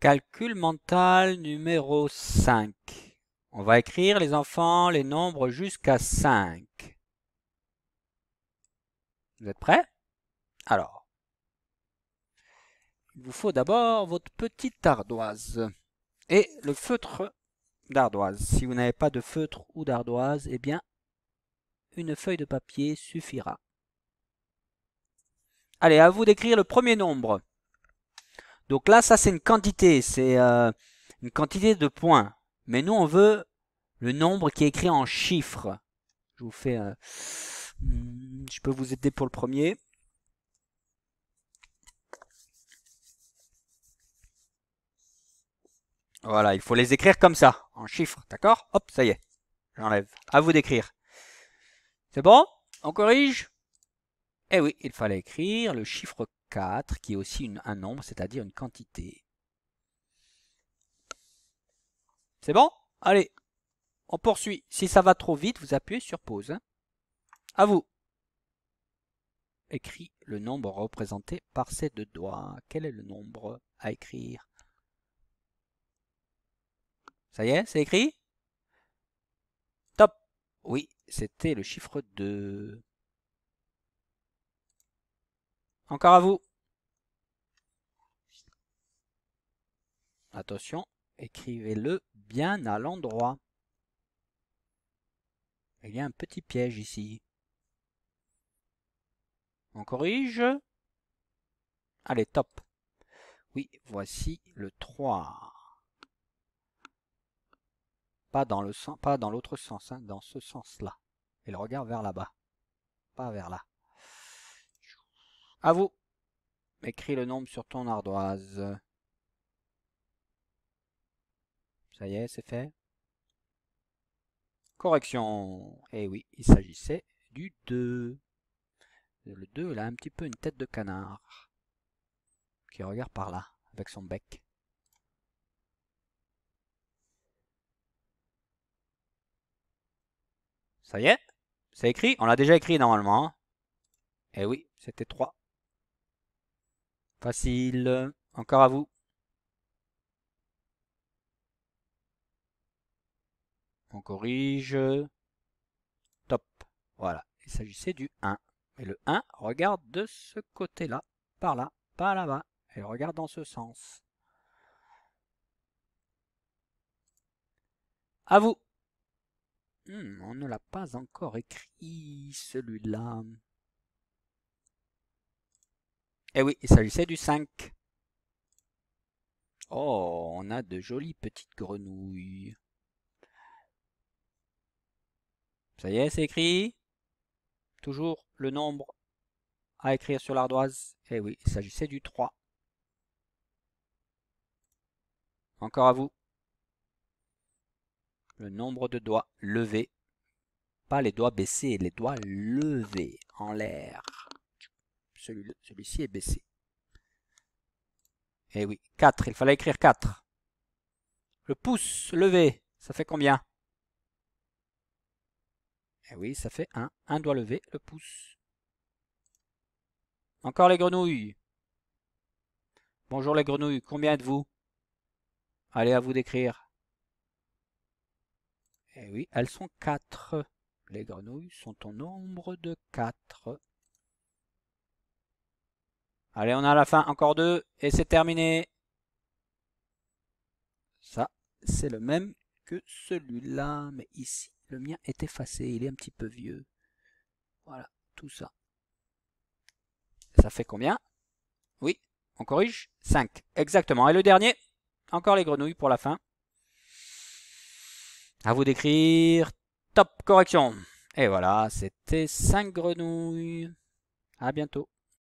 Calcul mental numéro 5. On va écrire, les enfants, les nombres jusqu'à 5. Vous êtes prêts Alors, il vous faut d'abord votre petite ardoise et le feutre d'ardoise. Si vous n'avez pas de feutre ou d'ardoise, eh bien, une feuille de papier suffira. Allez, à vous d'écrire le premier nombre. Donc là, ça c'est une quantité, c'est euh, une quantité de points. Mais nous, on veut le nombre qui est écrit en chiffres. Je vous fais... Euh, hmm, je peux vous aider pour le premier. Voilà, il faut les écrire comme ça, en chiffres, d'accord Hop, ça y est, j'enlève. À vous d'écrire. C'est bon On corrige Eh oui, il fallait écrire le chiffre 4, qui est aussi un nombre, c'est-à-dire une quantité. C'est bon Allez, on poursuit. Si ça va trop vite, vous appuyez sur pause. Hein. à vous. Écris le nombre représenté par ces deux doigts. Quel est le nombre à écrire Ça y est, c'est écrit Top Oui, c'était le chiffre 2. Encore à vous. Attention, écrivez-le bien à l'endroit. Il y a un petit piège ici. On corrige. Allez, top. Oui, voici le 3. Pas dans le sens, pas dans l'autre sens, hein, dans ce sens-là. Et le regard vers là-bas, pas vers là. À vous. Écris le nombre sur ton ardoise. Ça y est, c'est fait. Correction. Eh oui, il s'agissait du 2. Le 2, il a un petit peu une tête de canard. Qui regarde par là, avec son bec. Ça y est, c'est écrit. On l'a déjà écrit normalement. Hein. Eh oui, c'était 3. Facile. Encore à vous. On corrige. Top. Voilà. Il s'agissait du 1. Et le 1 regarde de ce côté-là, par là, pas là-bas. Et regarde dans ce sens. À vous. Hmm, on ne l'a pas encore écrit, celui-là. Et eh oui, il s'agissait du 5. Oh, on a de jolies petites grenouilles. Ça y est, c'est écrit. Toujours le nombre à écrire sur l'ardoise. Eh oui, il s'agissait du 3. Encore à vous. Le nombre de doigts levés. Pas les doigts baissés, les doigts levés en l'air celui-ci est baissé. Eh oui, 4, il fallait écrire 4. Le pouce levé, ça fait combien Eh oui, ça fait 1. un doigt levé le pouce. Encore les grenouilles. Bonjour les grenouilles, combien êtes-vous Allez, à vous d'écrire. Eh oui, elles sont 4. Les grenouilles sont au nombre de 4. Allez, on a la fin, encore deux, et c'est terminé. Ça, c'est le même que celui-là, mais ici, le mien est effacé, il est un petit peu vieux. Voilà, tout ça. Ça fait combien Oui, on corrige 5, exactement. Et le dernier, encore les grenouilles pour la fin. À vous d'écrire. Top, correction. Et voilà, c'était 5 grenouilles. À bientôt.